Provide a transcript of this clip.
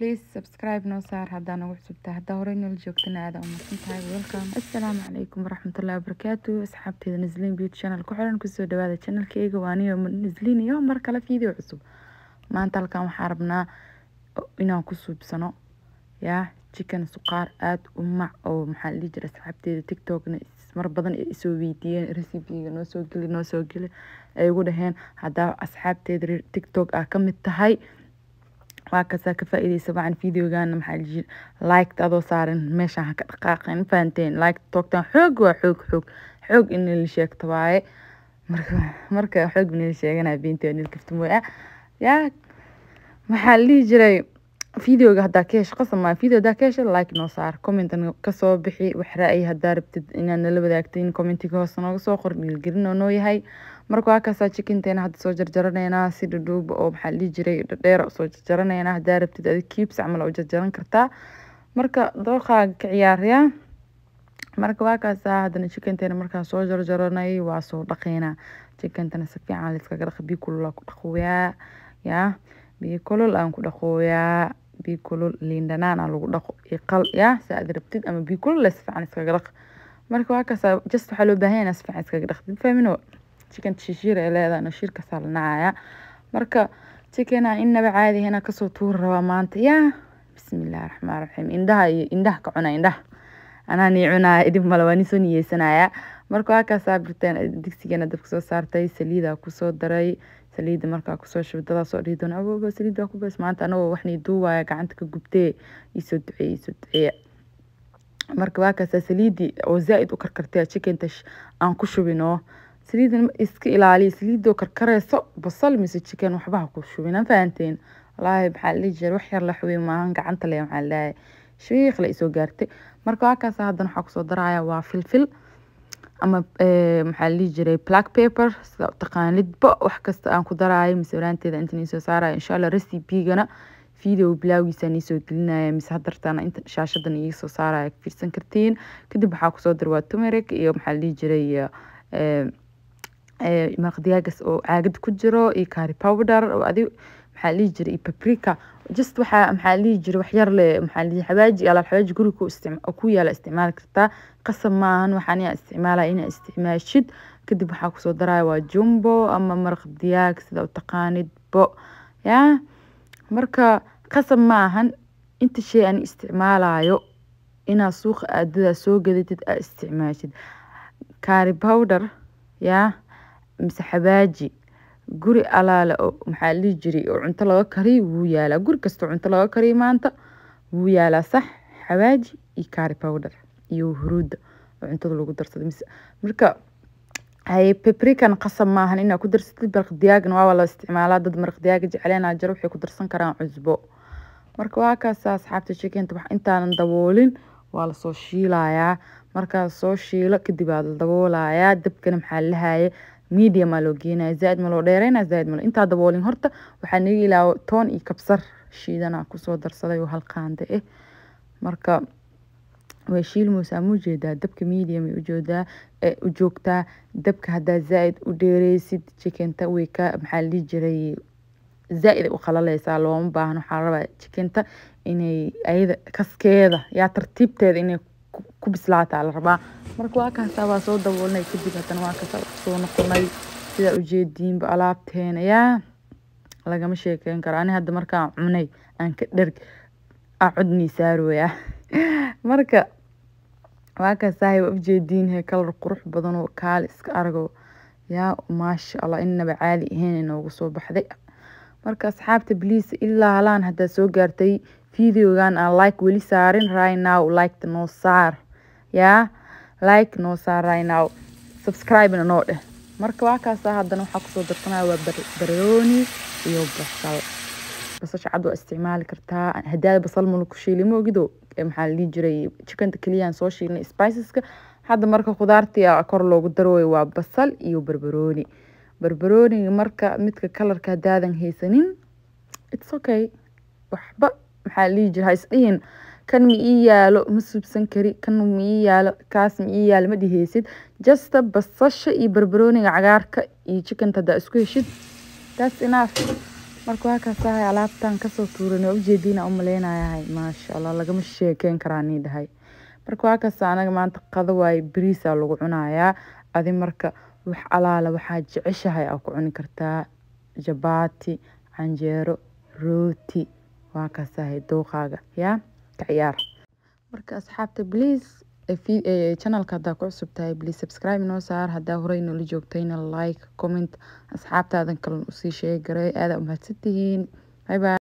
بليز سبسكرايب نoo saar haddaa nagu cusubtaa haddaa horey noola joogtana aada u welcome assalaamu calaykum waraxmatullahi wabarakaatu asxaabteeda nasliin beauty channel ku xiran kusoo dhawaada channelkayga waa niyo iyo mar kale fiideo cusub maanta halkan waxaa rabnaa inaan ku suubsano yaa chicken suqaar aada u mac oo maxaa la dhihi jira asxaabteeda tiktokna mar badan isoo weydiiyeen recibiga noo soo geli noo soo geli ay ugu dhaheen haddaa asxaabteeda tiktok ah ka mid tahay waa ka faa'iideysa waxaan videogaana maxaa dhihi adoo saaran meeshaan ha ka dhaqaaqeen fahanteen liked toogtaan xoog waa xoog xoog xoog in sheegto waaye marka xoog in la sheeganaya beenta nil kaftamooya yaa maxaa la dhihi jiray videoga haddaa ka hesho qasab video haddaa ka hesho like noo saar comment kasoo bixi wax ra'ayi haddaa rabtid inaad nala in commentiga hoose nooga soo qor dhiilgelin oo noo yahay marka waakaasa jikinteena hadda soo jarjaraneynaa si dhadhuuba oo maxaa dhihi jiray dhadheer soo jarjaraneynaa haddaa rabtid adi kiibs camal u jarjaran kartaa marka dooqaaga ka ciyaaraya marka waakaasaa haddana jikinteena markaa soo jarjaranay waa soo dhaqeynaa jikintana si fiican layskaga dhaq biyo kulul ku dhaqooyaa yaa biyo kulul aan ku dhaqooyaa biyo kulul liin lagu dhaqo iqal yaa saaad rabtid ama biyo kulul si iskaga dhaq marka waakaasaa just waxaa loo baahan yahay iskaga dhaq fahmino chicken shishir ay leedahayna shirkasaa la marka chickena innaba caadi inaa kasoo tuuri rabaa maanta yaa bismillaahi raxmaan raxiim indhaha iyo indhaha ka cuna indhaha anaa nii cunaya idib male waa nin soo niyeysanaya marka waa kaa digsigeena dabka soo saartay saliidaa kusoo daray saliida markaa kusoo shubdadaa soo dhiidon awooga saliida ku bees maanta anagoo wax nii gacanta ka gubtee isoo duceeye isoo duceeye marka waa saliidii oo zaa-id u karkartee chickinta aan ku shubinoo saliidan iska ilaaliya saliidoo karkareyso basal mise jikan waxbaha ku shubina fahanteen wallaahi maxaa dhihi wax yar la xuwey maahan gacanta le maxaa dhahay shiikh la isoo gaartay marka halkaas haddana waxaa kusoo daraya waa filfil ama eh, maxaa dhihi jiray black paper sida taqaanidba wax kasta aan ku daraayo mise walaanteeda inta niisoo saaraya insha allah recipigana video bilaagiisa niisoo gelinaya mise hadartaana inta shaashadan iiga soo saaraya fiirsan kartiin kadib waxaa kusoo dar waa tumeric iyo maxaa dhihi jiray eh, maqdiyaagas oo caagad ku jiro iyo kari powder oo adi maxaa lihi jiray iyo babrika just waxaa maxaa jiray wax yar le xawaaji yaal xawaaji guri ku yaala isticmaali kartaa qasab maahan waxaan yaa isticmaalaya inaa isticmaashid kadib waxaa kusoo daraya waa jumbo ama maraq diyaag sida u bo yaa marka qasab maahan inta shey aan isticmaalayo inaa suuqa aadadaa soo gadatid aa isticmaashid kari powder yaa mise xabaaji guri alaale oo maxaa la dhihi jiray oo cunto laga kariyo wuu yaalaa guri kastoo cunto laga kariyo maanta wuu yaalaa sax xawaaji iyo kaari powder iyo huruudda oo cuntada lagu darsado mise marka bebrikan qasab maahan inaa ku darsatid maraq diyaagna waa la isticmaalaa dad maraq diyaaga jecleena jiro waxay ku darsan karaan cusbo marka waa kaasa asxaabta chickenta wax intaanan daboolin waa lasoo shiilayaa markaas soo shiilo kadib aa daboolayaa dabkana maxaa la haye media maa loo geenaya zaaid ma loo dheereynaya zaaid ma intaa daboolin horta waxaa naga ilaa toon iyo kabsar shiidana kusoo darsaday oo halqaande eh marka way shiilmaysaa ma ujeedaa dabka medium ay ujeedaa u joogtaa dabka haddaa zaaid u dheereysid jikenta way ka maxaa la dhihi jiray zaaid ay u qalaleysaa looma baahno waxaa la rabaa jikenta inay ayada kaskeeda yaa tartiibteeda inay ku bislaataa la rabaa marka waa kaasa waa soo daboolnay kadib haddana waa kaasa soo noqonay sidaa ujeediinba alaabteena lagama sheekeyn karo ani hadda markaan cunay aan ka dherg acodnii saarwaya marka waa kaasaahay ujeediinhe kalar qurux badanoo kaali iska arago yaa maasha allah innaba caali ahayn inoogu soo baxday marka asxaabta bliis ilaa halaan haddaad soo gaartay videogan aan like weli saarin right now like ta noo saar yaa like noo saaray subscribena noo dheh marka waa haddana waxaa kusoo darsanaya waa barooni iyo basal basasha cad waa isticmaali kartaa haddaad basal mala ku shiili moogido maxaa la jiray chickanta keliyaan soo shiilnay spiceska hadda marka khudaartii kor loogu darooyo waa basal iyo barbarooni barbarooniga marka midka kalarka hadaadan haysanin its okay waxba maxaa la dhihi jira ha isdhihin kan ma yaalo ma suubsan kari kan mii yaalo kaas ma ii yaalo ma dhiheysid jasta basasha iyo barbarooniga cagaarka iyo jikanta hadaa isku heshid taas inaaf marka waa kaasahay kasoo tuuran ujeediina u maasha allah lagama sheekeyn karaa dhahay marka waa anaga maanta qado waaye bariisaa lagu cunayaa adi marka wax alaala waxaa jeceshahay aa ku cuni kartaa jabaati canjeero rooti waa kaasahay dooqaaga yaa iska ciyaar marka asxaabta please janalka haddaa ku cusub tahay bliis subscribe inoo saar haddaa horey noola joogtayna like comment asxaabtaadan kalen usii sheegi garay aada umahadsantihiin bye bye